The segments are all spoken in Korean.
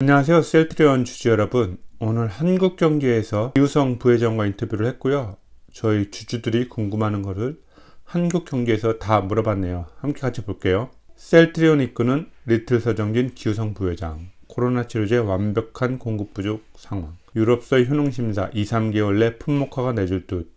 안녕하세요. 셀트리온 주주 여러분. 오늘 한국 경제에서 이우성 부회장과 인터뷰를 했고요. 저희 주주들이 궁금하는 것을 한국 경제에서 다 물어봤네요. 함께 같이 볼게요. 셀트리온 이끄는 리틀 서정진 기우성 부회장. 코로나 치료제 완벽한 공급 부족 상황. 유럽서 의 효능 심사 2, 3개월 내 품목화가 내줄 듯.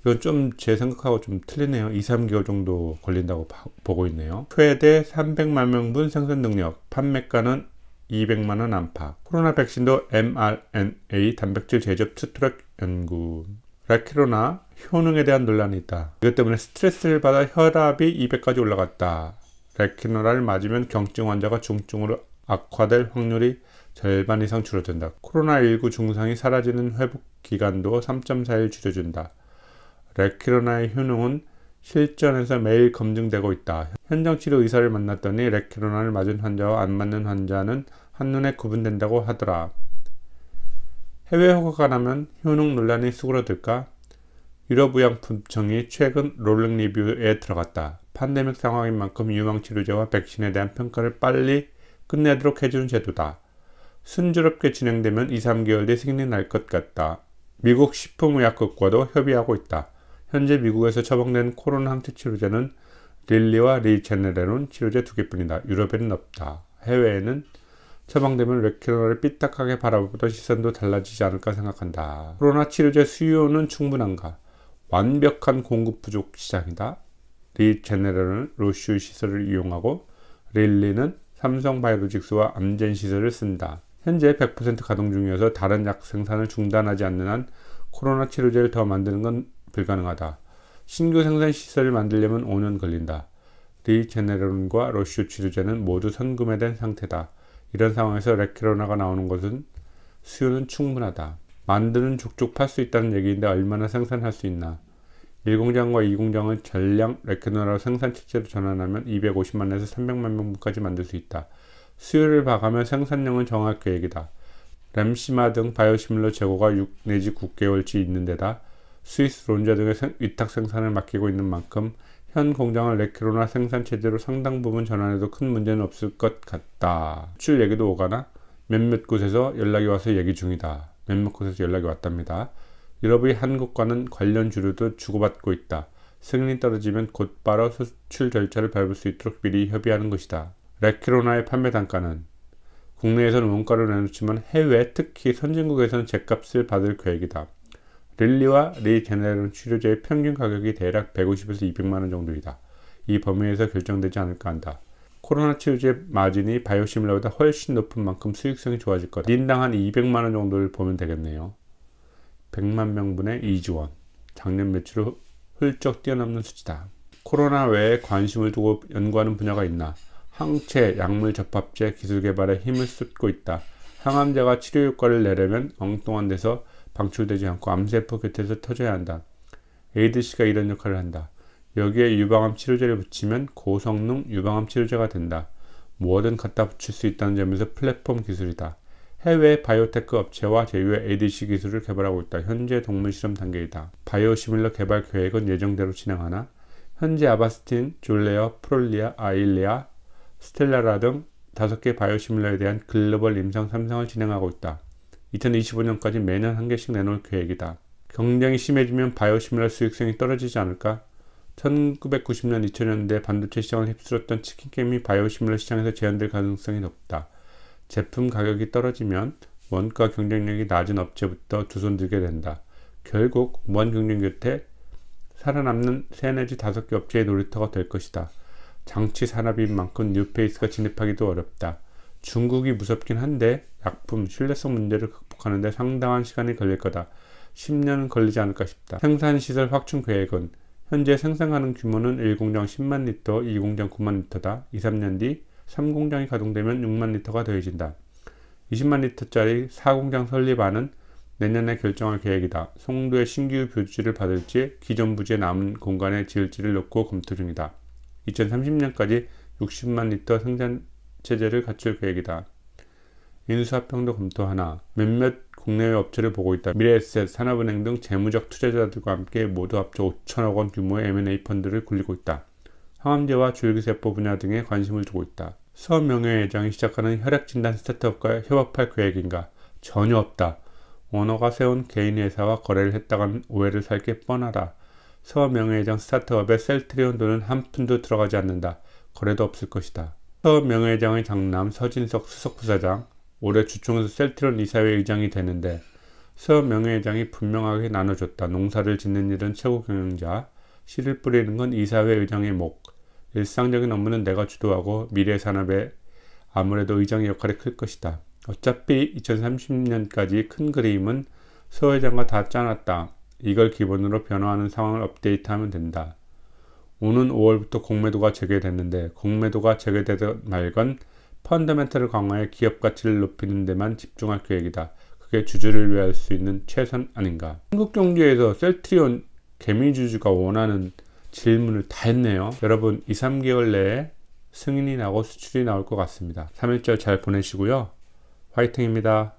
이건 좀 제 생각하고 좀 틀리네요. 2, 3개월 정도 걸린다고 보고 있네요. 최대 300만 명분 생산 능력, 판매가는 200만 원 안팎. 코로나 백신도 mRNA 단백질 제접 투트랙 연구. 라키로나 효능에 대한 논란이 있다. 이것 때문에 스트레스를 받아 혈압이 200까지 올라갔다. 레키노라를 맞으면 경증 환자가 중증으로 악화될 확률이 절반 이상 줄어든다. 코로나19 증상이 사라지는 회복 기간도 3.4일 줄여준다. 레키로나의 효능은 실전에서 매일 검증되고 있다. 현장치료 의사를 만났더니 레케로나를 맞은 환자와 안 맞는 환자는 한눈에 구분된다고 하더라. 해외 허가가 나면 효능 논란이 수그러들까? 유럽의약품청이 최근 롤링 리뷰에 들어갔다. 판데믹 상황인 만큼 유망치료제와 백신에 대한 평가를 빨리 끝내도록 해주는 제도다. 순조롭게 진행되면 2, 3개월 뒤 승리 날 것 같다. 미국 식품의약국과도 협의하고 있다. 현재 미국에서 처방된 코로나 항체 치료제는 릴리와 리체네레론 치료제 두 개뿐이다. 유럽에는 없다. 해외에는 처방되면 레키노를 삐딱하게 바라보던 시선도 달라지지 않을까 생각한다. 코로나 치료제 수요는 충분한가? 완벽한 공급 부족 시장이다. 리제네레는 로슈 시설을 이용하고 릴리는 삼성 바이오직스와 암젠 시설을 쓴다. 현재 100% 가동 중이어서 다른 약 생산을 중단하지 않는 한 코로나 치료제를 더 만드는 건 불가능하다. 신규 생산 시설을 만들려면 5년 걸린다. 리제네론과 로슈 지도자는 모두 선금에 된 상태다. 이런 상황에서 레키로나가 나오는 것은 수요는 충분하다. 만드는 족족 팔 수 있다는 얘기인데 얼마나 생산할 수 있나. 1공장과 2공장을 전량 레키로나 로 생산 체제로 전환하면 250만에서 300만 명분까지 만들 수 있다. 수요를 봐가며 생산량을 정할 계획이다. 램시마 등 바이오시밀러 재고가 6 내지 9개월치 있는 데다 스위스 론자 등의 위탁 생산을 맡기고 있는 만큼 현 공장을 레키로나 생산 체제로 상당 부분 전환해도 큰 문제는 없을 것 같다. 출 얘기도 오가나 몇몇 곳에서 연락이 와서 얘기 중이다. 몇몇 곳에서 연락이 왔답니다. 유럽의 한국과는 관련 주류도 주고받고 있다. 승인이 떨어지면 곧바로 수출 절차를 밟을 수 있도록 미리 협의하는 것이다. 레키로나의 판매 단가는 국내에서는 원가를 내놓지만 해외 특히 선진국에서는 제값을 받을 계획이다. 릴리와 리게네론 치료제의 평균 가격이 대략 150에서 200만원 정도이다. 이 범위에서 결정되지 않을까 한다. 코로나 치료제 마진이 바이오시밀러보다 훨씬 높은 만큼 수익성이 좋아질 거다. 인당 한 200만원 정도를 보면 되겠네요. 100만 명분의 2지 원. 작년 매출을 훌쩍 뛰어넘는 수치다. 코로나 외에 관심을 두고 연구하는 분야가 있나? 항체, 약물 접합제 기술 개발에 힘을 쏟고 있다. 항암제가 치료 효과를 내려면 엉뚱한 데서 방출되지 않고 암세포 곁에서 터져야 한다. a d c 가 이런 역할을 한다. 여기에 유방암 치료제를 붙이면 고성능 유방암 치료제가 된다. 뭐든 갖다 붙일 수 있다는 점에서 플랫폼 기술이다. 해외 바이오테크 업체와 제휴해 ADC 기술을 개발하고 있다. 현재 동물 실험 단계이다. 바이오시밀러 개발 계획은 예정대로 진행하나 현재 아바스틴, 졸레어 프롤리아, 아일리아, 스텔라라 등 다섯 개 바이오시밀러에 대한 글로벌 임상 3상을 진행하고 있다. 2025년까지 매년 한 개씩 내놓을 계획이다. 경쟁이 심해지면 바이오시밀러 수익성이 떨어지지 않을까? 1990년, 2000년대 반도체 시장을 휩쓸었던 치킨게임이 바이오시밀러 시장에서 제한될 가능성이 높다. 제품 가격이 떨어지면 원가 경쟁력이 낮은 업체부터 두 손 들게 된다. 결국 원 경쟁 곁에 살아남는 세 내지 다섯 개 업체의 놀이터가 될 것이다. 장치 산업인 만큼 뉴페이스가 진입하기도 어렵다. 중국이 무섭긴 한데 약품 신뢰성 문제를 극복 구축하는데 상당한 시간이 걸릴 거다. 10년은 걸리지 않을까 싶다. 생산시설 확충 계획은 현재 생산하는 규모는 1공장 10만 리터, 2공장 9만 리터다. 2, 3년 뒤 3공장이 가동되면 6만 리터가 더해진다. 20만 리터짜리 4공장 설립안은 내년에 결정할 계획이다. 송도에 신규 부지를 받을지 기존 부지에 남은 공간에 지을지를 놓고 검토 중이다. 2030년까지 60만 리터 생산 체제를 갖출 계획이다. 인수합병도 검토하나 몇몇 국내외 업체를 보고 있다. 미래에셋, 산업은행 등 재무적 투자자들과 함께 모두 합쳐 5천억 원 규모의 M&A 펀드를 굴리고 있다. 항암제와 줄기세포 분야 등에 관심을 두고 있다. 수원 명예회장이 시작하는 혈액진단 스타트업과 협업할 계획인가? 전혀 없다. 원어가 세운 개인 회사와 거래를 했다간 오해를 살게 뻔하다. 서원 명예회장 스타트업에 셀트리온 돈은 한 푼도 들어가지 않는다. 거래도 없을 것이다. 서원 명예회장의 장남 서진석 수석부사장, 올해 주총에서 셀트론 이사회 의장이 되는데 서어 명예회장이 분명하게 나눠줬다. 농사를 짓는 일은 최고 경영자, 씨를 뿌리는 건 이사회 의장의 목, 일상적인 업무는 내가 주도하고 미래 산업에 아무래도 의장의 역할이 클 것이다. 어차피 2030년까지 큰 그림은 서 회장과 다 짜놨다. 이걸 기본으로 변화하는 상황을 업데이트하면 된다. 오는 5월부터 공매도가 재개됐는데 공매도가 재개되든 말건 펀더멘털을 강화해 기업 가치를 높이는 데만 집중할 계획이다. 그게 주주를 위할수 있는 최선 아닌가. 한국 경제에서 셀트리온 개미주주가 원하는 질문을 다 했네요. 여러분 2, 3개월 내에 승인이 나고 수출이 나올 것 같습니다. 3일절 잘 보내시고요. 화이팅입니다.